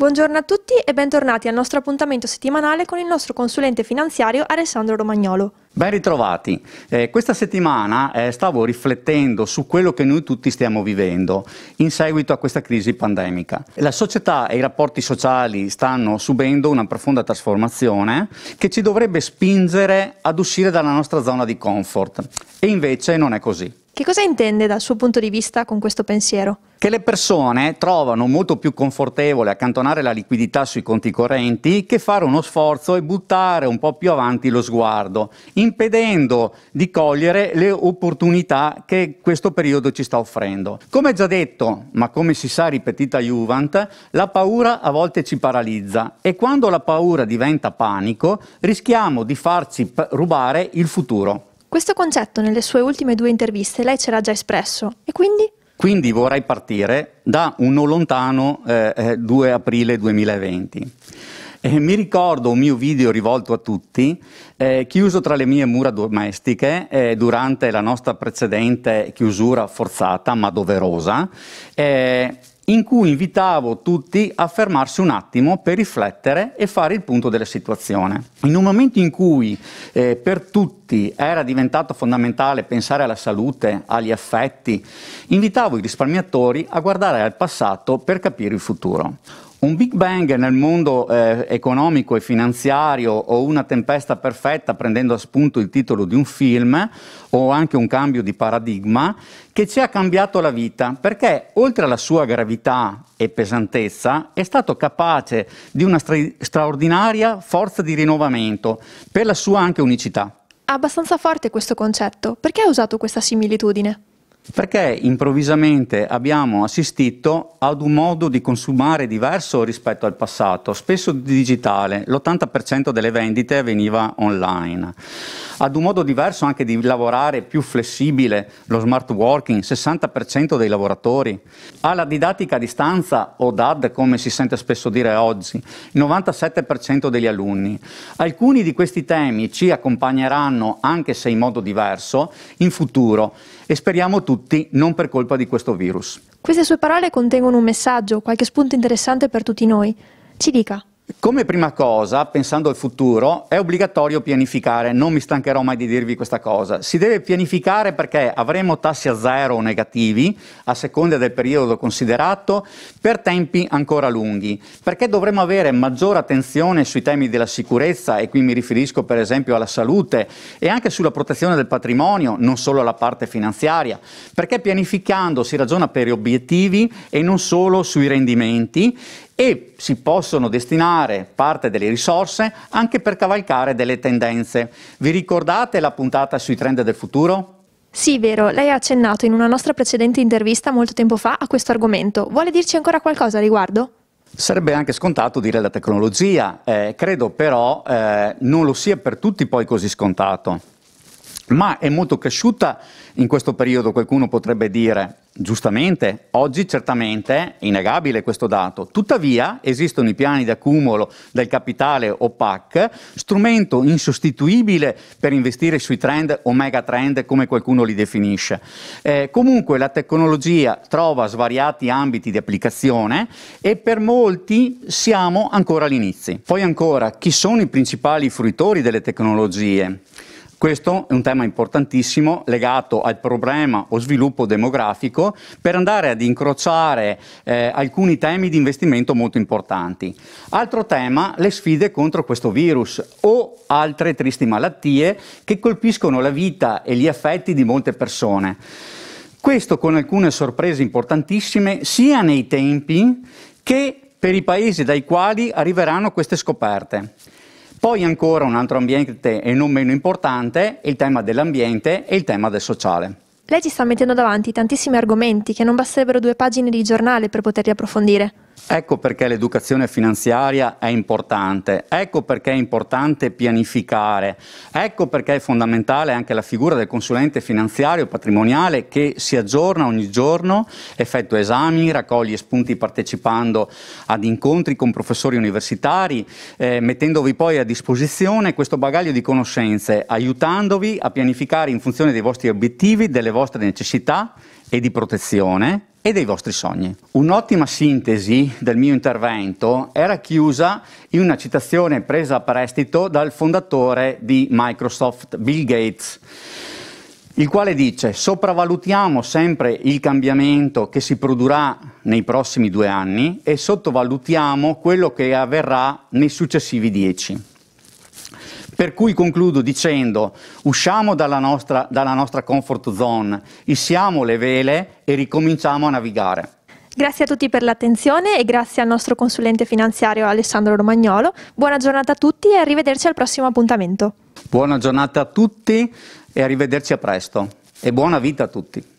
Buongiorno a tutti e bentornati al nostro appuntamento settimanale con il nostro consulente finanziario Alessandro Romagnolo. Ben ritrovati. Eh, questa settimana eh, stavo riflettendo su quello che noi tutti stiamo vivendo in seguito a questa crisi pandemica. La società e i rapporti sociali stanno subendo una profonda trasformazione che ci dovrebbe spingere ad uscire dalla nostra zona di comfort e invece non è così. Che cosa intende dal suo punto di vista con questo pensiero? Che le persone trovano molto più confortevole accantonare la liquidità sui conti correnti che fare uno sforzo e buttare un po' più avanti lo sguardo, impedendo di cogliere le opportunità che questo periodo ci sta offrendo. Come già detto, ma come si sa ripetita Juvent, la paura a volte ci paralizza e quando la paura diventa panico rischiamo di farci rubare il futuro. Questo concetto nelle sue ultime due interviste lei ce l'ha già espresso e quindi? Quindi vorrei partire da un non lontano eh, 2 eh, aprile 2020. Eh, mi ricordo un mio video rivolto a tutti, eh, chiuso tra le mie mura domestiche eh, durante la nostra precedente chiusura forzata ma doverosa. Eh, in cui invitavo tutti a fermarsi un attimo per riflettere e fare il punto della situazione. In un momento in cui eh, per tutti era diventato fondamentale pensare alla salute, agli affetti, invitavo i risparmiatori a guardare al passato per capire il futuro. Un Big Bang nel mondo eh, economico e finanziario o una tempesta perfetta, prendendo a spunto il titolo di un film, o anche un cambio di paradigma, che ci ha cambiato la vita, perché oltre alla sua gravità e pesantezza, è stato capace di una stra- straordinaria forza di rinnovamento, per la sua anche unicità. Abbastanza forte questo concetto, perché ha usato questa similitudine? perché improvvisamente abbiamo assistito ad un modo di consumare diverso rispetto al passato, spesso digitale, l'80% delle vendite veniva online, ad un modo diverso anche di lavorare più flessibile, lo smart working, 60% dei lavoratori, alla didattica a distanza o DAD come si sente spesso dire oggi, il 97% degli alunni. Alcuni di questi temi ci accompagneranno anche se in modo diverso in futuro e speriamo tutti tutti, non per colpa di questo virus. Queste sue parole contengono un messaggio, qualche spunto interessante per tutti noi. Ci dica, come prima cosa, pensando al futuro, è obbligatorio pianificare, non mi stancherò mai di dirvi questa cosa. Si deve pianificare perché avremo tassi a zero o negativi, a seconda del periodo considerato, per tempi ancora lunghi, perché dovremo avere maggiore attenzione sui temi della sicurezza, e qui mi riferisco per esempio alla salute, e anche sulla protezione del patrimonio, non solo alla parte finanziaria, perché pianificando si ragiona per obiettivi e non solo sui rendimenti e si possono destinare parte delle risorse anche per cavalcare delle tendenze. Vi ricordate la puntata sui trend del futuro? Sì, vero, lei ha accennato in una nostra precedente intervista molto tempo fa a questo argomento. Vuole dirci ancora qualcosa a riguardo? Sarebbe anche scontato dire la tecnologia, eh, credo però eh, non lo sia per tutti poi così scontato ma è molto cresciuta in questo periodo, qualcuno potrebbe dire, giustamente, oggi certamente è innegabile questo dato. Tuttavia esistono i piani di accumulo del capitale o PAC, strumento insostituibile per investire sui trend o megatrend come qualcuno li definisce. Eh, comunque la tecnologia trova svariati ambiti di applicazione e per molti siamo ancora all'inizio. Poi ancora, chi sono i principali fruitori delle tecnologie? Questo è un tema importantissimo legato al problema o sviluppo demografico per andare ad incrociare eh, alcuni temi di investimento molto importanti. Altro tema, le sfide contro questo virus o altre tristi malattie che colpiscono la vita e gli affetti di molte persone. Questo con alcune sorprese importantissime sia nei tempi che per i paesi dai quali arriveranno queste scoperte. Poi ancora un altro ambiente e non meno importante il tema dell'ambiente e il tema del sociale. Lei ci sta mettendo davanti tantissimi argomenti che non basterebbero due pagine di giornale per poterli approfondire. Ecco perché l'educazione finanziaria è importante, ecco perché è importante pianificare, ecco perché è fondamentale anche la figura del consulente finanziario patrimoniale che si aggiorna ogni giorno, effettua esami, raccoglie spunti partecipando ad incontri con professori universitari, eh, mettendovi poi a disposizione questo bagaglio di conoscenze, aiutandovi a pianificare in funzione dei vostri obiettivi, delle vostre necessità e di protezione e dei vostri sogni. Un'ottima sintesi del mio intervento era chiusa in una citazione presa a prestito dal fondatore di Microsoft, Bill Gates, il quale dice sopravvalutiamo sempre il cambiamento che si produrrà nei prossimi due anni e sottovalutiamo quello che avverrà nei successivi dieci. Per cui concludo dicendo, usciamo dalla nostra, dalla nostra comfort zone, issiamo le vele e ricominciamo a navigare. Grazie a tutti per l'attenzione e grazie al nostro consulente finanziario Alessandro Romagnolo. Buona giornata a tutti e arrivederci al prossimo appuntamento. Buona giornata a tutti e arrivederci a presto e buona vita a tutti.